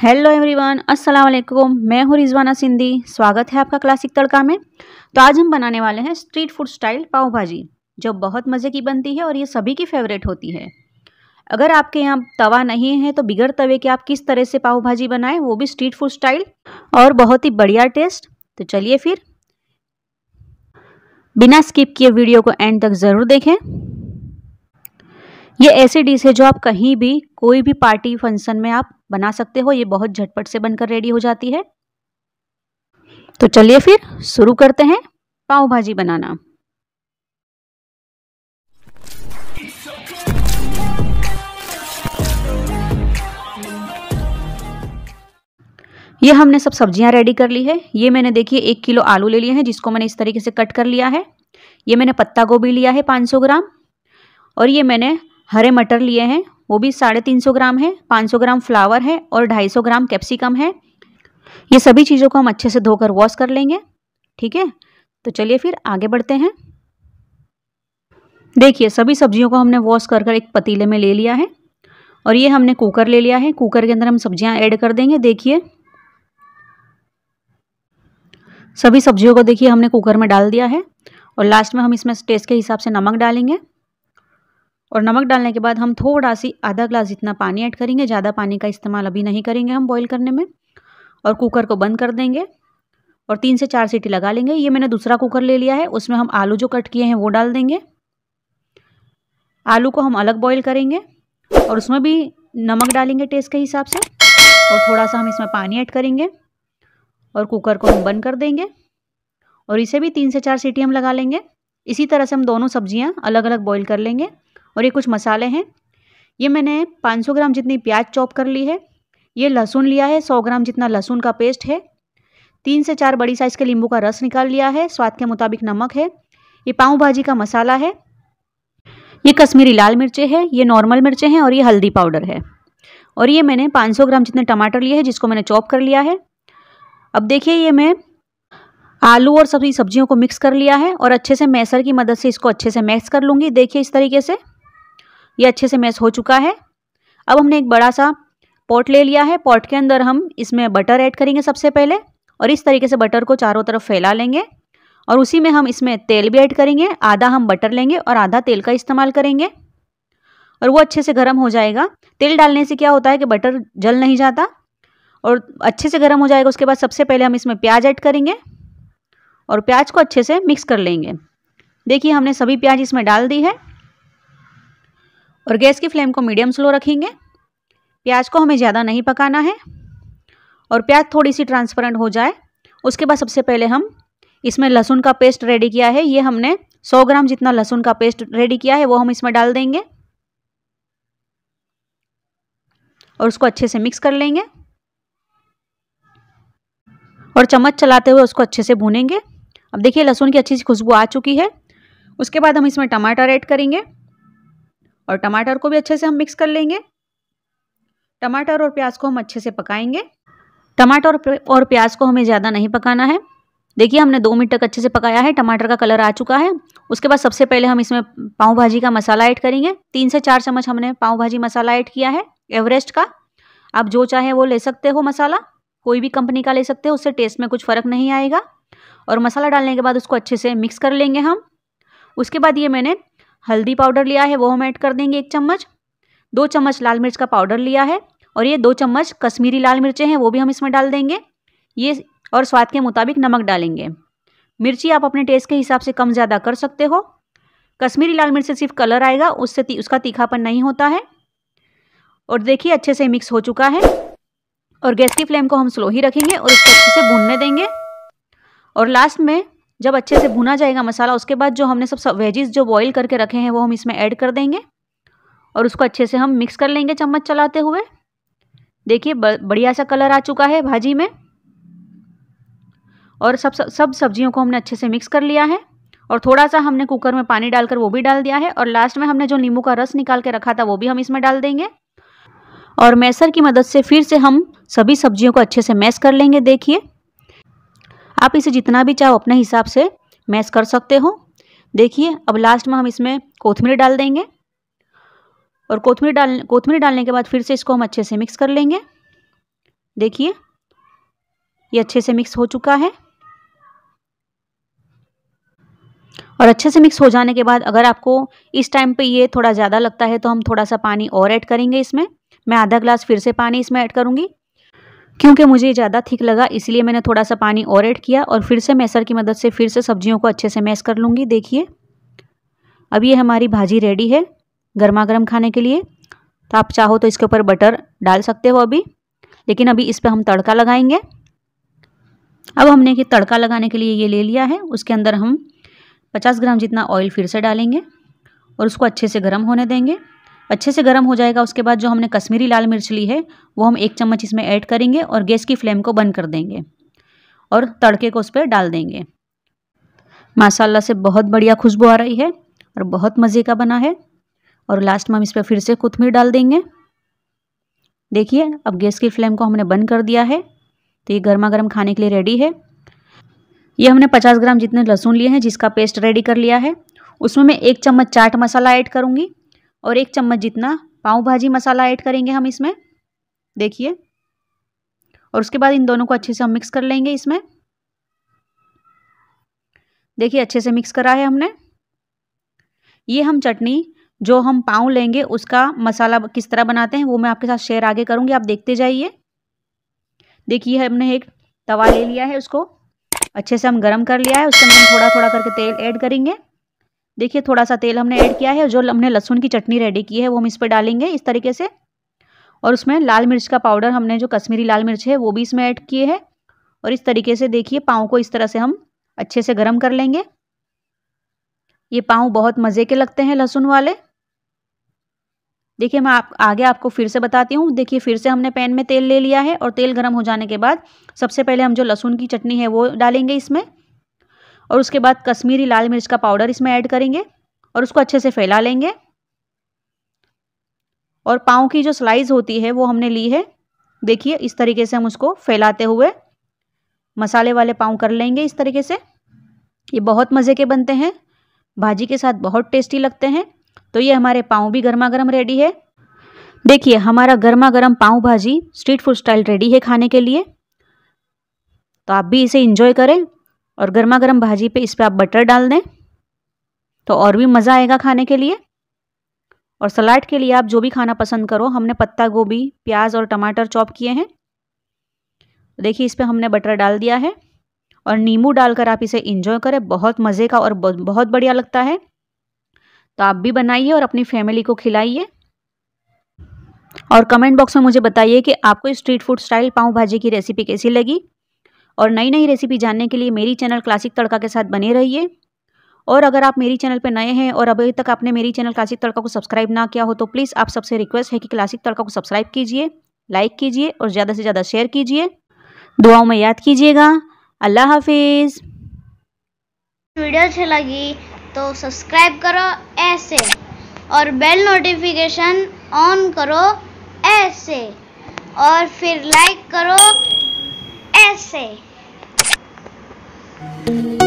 Hello everyone अस्सलाम वालेकुम मैं हूँ रिजवाना सिंधी स्वागत है आपका क्लासिक तड़का में तो आज हम बनाने वाले हैं स्ट्रीट फूड स्टाइल पाव भाजी जो बहुत मज़े की बनती है और ये सभी की फेवरेट होती है अगर आपके यहाँ तवा नहीं है तो बिगड़ तवे के आप किस तरह से पाव भाजी बनाएं वो भी स्ट्रीट फूड स्टाइल और बहुत ही बढ़िया टेस्ट तो चलिए फिर बिना स्किप किए वीडियो को एंड तक ज़रूर देखें ये ऐसी डिश है जो आप कहीं भी कोई भी पार्टी फंक्शन में आप बना सकते हो ये बहुत झटपट से बनकर रेडी हो जाती है तो चलिए फिर शुरू करते हैं पाव भाजी बनाना ये हमने सब सब्जियां रेडी कर ली है ये मैंने देखिए एक किलो आलू ले लिए हैं जिसको मैंने इस तरीके से कट कर लिया है ये मैंने पत्ता गोभी लिया है 500 ग्राम और ये मैंने हरे मटर लिए हैं वो भी साढ़े तीन सौ ग्राम है पाँच सौ ग्राम फ्लावर है और ढाई सौ ग्राम कैप्सिकम है ये सभी चीज़ों को हम अच्छे से धोकर वॉश कर लेंगे ठीक है तो चलिए फिर आगे बढ़ते हैं देखिए सभी सब्जियों को हमने वॉश कर कर एक पतीले में ले लिया है और ये हमने कुकर ले लिया है कुकर के अंदर हम सब्जियाँ ऐड कर देंगे देखिए सभी सब्जियों को देखिए हमने कुकर में डाल दिया है और लास्ट में हम इसमें टेस्ट के हिसाब से नमक डालेंगे और नमक डालने के बाद हम थोड़ा सी आधा ग्लास जितना पानी ऐड करेंगे ज़्यादा पानी का इस्तेमाल अभी नहीं करेंगे हम बॉईल करने में और कुकर को बंद कर देंगे और तीन से चार सीटी लगा लेंगे ये मैंने दूसरा कुकर ले लिया है उसमें हम आलू जो कट किए हैं वो डाल देंगे आलू को हम अलग बॉयल करेंगे और उसमें भी नमक डालेंगे टेस्ट के हिसाब से और थोड़ा सा हम इसमें पानी ऐड करेंगे और कुकर को हम बंद कर देंगे और इसे भी तीन से चार सीटी हम लगा लेंगे इसी तरह से हम दोनों सब्जियां अलग अलग बॉईल कर लेंगे और ये कुछ मसाले हैं ये मैंने 500 ग्राम जितनी प्याज चॉप कर ली है ये लहसुन लिया है 100 ग्राम जितना लहसुन का पेस्ट है तीन से चार बड़ी साइज़ के नींबू का रस निकाल लिया है स्वाद के मुताबिक नमक है ये पाव भाजी का मसाला है ये कश्मीरी लाल मिर्चें हैं ये नॉर्मल मिर्चें हैं और ये हल्दी पाउडर है और ये मैंने 500 ग्राम जितने टमाटर लिए हैं जिसको मैंने चॉप कर लिया है अब देखिए ये मैं आलू और सभी सब्जियों को मिक्स कर लिया है और अच्छे से मैसर की मदद से इसको अच्छे से मैक्स कर लूँगी देखिए इस तरीके से ये अच्छे से मैश हो चुका है अब हमने एक बड़ा सा पॉट ले लिया है पॉट के अंदर हम इसमें बटर ऐड करेंगे सबसे पहले और इस तरीके से बटर को चारों तरफ फैला लेंगे और उसी में हम इसमें तेल भी ऐड करेंगे आधा हम बटर लेंगे और आधा तेल का इस्तेमाल करेंगे और वो अच्छे से गर्म हो जाएगा तेल डालने से क्या होता है कि बटर जल नहीं जाता और अच्छे से गर्म हो जाएगा उसके बाद सबसे पहले हम इसमें प्याज ऐड करेंगे और प्याज को अच्छे से मिक्स कर लेंगे देखिए हमने सभी प्याज इसमें डाल दी है और गैस की फ्लेम को मीडियम स्लो रखेंगे प्याज को हमें ज़्यादा नहीं पकाना है और प्याज थोड़ी सी ट्रांसपेरेंट हो जाए उसके बाद सबसे पहले हम इसमें लहसुन का पेस्ट रेडी किया है ये हमने 100 ग्राम जितना लहसुन का पेस्ट रेडी किया है वो हम इसमें डाल देंगे और उसको अच्छे से मिक्स कर लेंगे और चम्मच चलाते हुए उसको अच्छे से भूनेंगे अब देखिए लहसुन की अच्छी सी खुशबू आ चुकी है उसके बाद हम इसमें टमाटर ऐड करेंगे और टमाटर को भी अच्छे से हम मिक्स कर लेंगे टमाटर और प्याज को हम अच्छे से पकाएंगे टमाटर और प्याज को हमें ज़्यादा नहीं पकाना है देखिए हमने दो मिनट तक अच्छे से पकाया है टमाटर का कलर आ चुका है उसके बाद सबसे पहले हम इसमें पाव भाजी का मसाला ऐड करेंगे तीन से चार चम्मच हमने पाव भाजी मसाला ऐड किया है एवरेस्ट का आप जो चाहे वो ले सकते हो मसाला कोई भी कंपनी का ले सकते हो उससे टेस्ट में कुछ फ़र्क नहीं आएगा और मसाला डालने के बाद उसको अच्छे से मिक्स कर लेंगे हम उसके बाद ये मैंने हल्दी पाउडर लिया है वो हम ऐड कर देंगे एक चम्मच दो चम्मच लाल मिर्च का पाउडर लिया है और ये दो चम्मच कश्मीरी लाल मिर्चें हैं वो भी हम इसमें डाल देंगे ये और स्वाद के मुताबिक नमक डालेंगे मिर्ची आप अपने टेस्ट के हिसाब से कम ज़्यादा कर सकते हो कश्मीरी लाल मिर्च से सिर्फ कलर आएगा उससे ती, उसका तीखापन नहीं होता है और देखिए अच्छे से मिक्स हो चुका है और गैस की फ्लेम को हम स्लो ही रखेंगे और इसको अच्छे से भूनने देंगे और लास्ट में जब अच्छे से भुना जाएगा मसाला उसके बाद जो हमने सब वेजिस जो बॉईल करके रखे हैं वो हम इसमें ऐड कर देंगे और उसको अच्छे से हम मिक्स कर लेंगे चम्मच चलाते हुए देखिए बढ़िया सा कलर आ चुका है भाजी में और सब सब सब्जियों को हमने अच्छे से मिक्स कर लिया है और थोड़ा सा हमने कुकर में पानी डालकर वो भी डाल दिया है और लास्ट में हमने जो नींबू का रस निकाल के रखा था वो भी हम इसमें डाल देंगे और मैसर की मदद से फिर से हम सभी सब्जियों को अच्छे से मैश कर लेंगे देखिए आप इसे जितना भी चाहो अपने हिसाब से मैश कर सकते हो देखिए अब लास्ट में हम इसमें कोथमीर डाल देंगे और कोथमीर डाल कोथमीर डालने के बाद फिर से इसको हम अच्छे से मिक्स कर लेंगे देखिए ये अच्छे से मिक्स हो चुका है और अच्छे से मिक्स हो जाने के बाद अगर आपको इस टाइम पे ये थोड़ा ज़्यादा लगता है तो हम थोड़ा सा पानी और ऐड करेंगे इसमें मैं आधा ग्लास फिर से पानी इसमें ऐड करूँगी क्योंकि मुझे ज़्यादा थिक लगा इसलिए मैंने थोड़ा सा पानी और ऐड किया और फिर से मैसर की मदद से फिर से सब्जियों को अच्छे से मैस कर लूँगी देखिए अब ये हमारी भाजी रेडी है गर्मा गर्म खाने के लिए तो आप चाहो तो इसके ऊपर बटर डाल सकते हो अभी लेकिन अभी इस पर हम तड़का लगाएंगे अब हमने कि तड़का लगाने के लिए ये ले लिया है उसके अंदर हम 50 ग्राम जितना ऑयल फिर से डालेंगे और उसको अच्छे से गर्म होने देंगे अच्छे से गर्म हो जाएगा उसके बाद जो हमने कश्मीरी लाल मिर्च ली है वो हम एक चम्मच इसमें ऐड करेंगे और गैस की फ्लेम को बंद कर देंगे और तड़के को उस पर डाल देंगे मसाला से बहुत बढ़िया खुशबू आ रही है और बहुत मज़े का बना है और लास्ट में हम इस पर फिर से कुथमीर डाल देंगे देखिए अब गैस की फ्लेम को हमने बंद कर दिया है तो ये गर्मा गर्म खाने के लिए रेडी है ये हमने 50 ग्राम जितने लहसुन लिए हैं जिसका पेस्ट रेडी कर लिया है उसमें मैं एक चम्मच चाट मसाला ऐड करूँगी और एक चम्मच जितना पाव भाजी मसाला ऐड करेंगे हम इसमें देखिए और उसके बाद इन दोनों को अच्छे से हम मिक्स कर लेंगे इसमें देखिए अच्छे से मिक्स करा है हमने ये हम चटनी जो हम पाँव लेंगे उसका मसाला किस तरह बनाते हैं वो मैं आपके साथ शेयर आगे करूँगी आप देखते जाइए देखिए हमने एक तवा ले लिया है उसको अच्छे से हम गरम कर लिया है उसके अंदर हम थोड़ा थोड़ा करके तेल ऐड करेंगे देखिए थोड़ा सा तेल हमने ऐड किया है जो हमने लहसुन की चटनी रेडी की है वो हम इस पर डालेंगे इस तरीके से और उसमें लाल मिर्च का पाउडर हमने जो कश्मीरी लाल मिर्च है वो भी इसमें ऐड किए हैं और इस तरीके से देखिए पाँव को इस तरह से हम अच्छे से गर्म कर लेंगे ये पाँव बहुत मज़े के लगते हैं लहसुन वाले देखिए मैं आप आगे आपको फिर से बताती हूँ देखिए फिर से हमने पैन में तेल ले लिया है और तेल गर्म हो जाने के बाद सबसे पहले हम जो लहसुन की चटनी है वो डालेंगे इसमें और उसके बाद कश्मीरी लाल मिर्च का पाउडर इसमें ऐड करेंगे और उसको अच्छे से फैला लेंगे और पाँव की जो स्लाइस होती है वो हमने ली है देखिए इस तरीके से हम उसको फैलाते हुए मसाले वाले पाँव कर लेंगे इस तरीके से ये बहुत मज़े के बनते हैं भाजी के साथ बहुत टेस्टी लगते हैं तो ये हमारे पाँव भी गर्मा गर्म रेडी है देखिए हमारा गर्मा गर्म पाँव भाजी स्ट्रीट फूड स्टाइल रेडी है खाने के लिए तो आप भी इसे इंजॉय करें और गर्मा गर्म भाजी पे इस पर आप बटर डाल दें तो और भी मज़ा आएगा खाने के लिए और सलाद के लिए आप जो भी खाना पसंद करो हमने पत्ता गोभी प्याज और टमाटर चॉप किए हैं देखिए इस पर हमने बटर डाल दिया है और नींबू डालकर आप इसे इंजॉय करें बहुत मज़े का और बहुत बढ़िया लगता है तो आप भी बनाइए और अपनी फैमिली को खिलाइए और कमेंट बॉक्स में मुझे बताइए कि आपको स्ट्रीट फूड स्टाइल पाव भाजी की रेसिपी कैसी लगी और नई नई रेसिपी जानने के लिए मेरी चैनल क्लासिक तड़का के साथ बने रहिए और अगर आप मेरी चैनल पर नए हैं और अभी तक आपने मेरी चैनल क्लासिक तड़का को सब्सक्राइब ना किया हो तो प्लीज़ आप सबसे रिक्वेस्ट है कि क्लासिक तड़का को सब्सक्राइब कीजिए लाइक कीजिए और ज़्यादा से ज़्यादा शेयर कीजिए दुआओं में याद कीजिएगा अल्लाह हाफिज़ वीडियो अच्छी लगी तो सब्सक्राइब करो ऐसे और बेल नोटिफिकेशन ऑन करो ऐसे और फिर लाइक करो ऐसे Thank you.